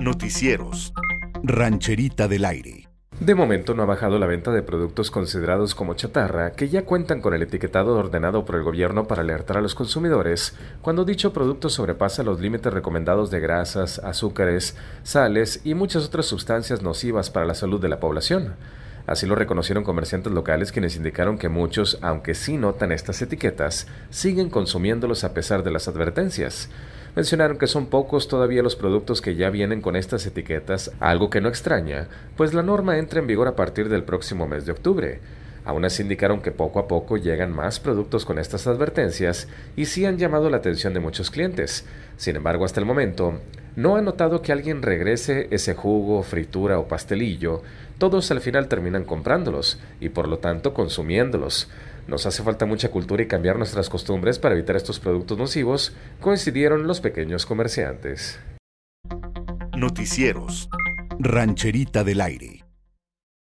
Noticieros. Rancherita del Aire. De momento no ha bajado la venta de productos considerados como chatarra que ya cuentan con el etiquetado ordenado por el gobierno para alertar a los consumidores cuando dicho producto sobrepasa los límites recomendados de grasas, azúcares, sales y muchas otras sustancias nocivas para la salud de la población. Así lo reconocieron comerciantes locales quienes indicaron que muchos, aunque sí notan estas etiquetas, siguen consumiéndolos a pesar de las advertencias. Mencionaron que son pocos todavía los productos que ya vienen con estas etiquetas, algo que no extraña, pues la norma entra en vigor a partir del próximo mes de octubre. Aún así indicaron que poco a poco llegan más productos con estas advertencias y sí han llamado la atención de muchos clientes. Sin embargo, hasta el momento, ¿No ha notado que alguien regrese ese jugo, fritura o pastelillo? Todos al final terminan comprándolos y por lo tanto consumiéndolos. Nos hace falta mucha cultura y cambiar nuestras costumbres para evitar estos productos nocivos, coincidieron los pequeños comerciantes. Noticieros. Rancherita del Aire.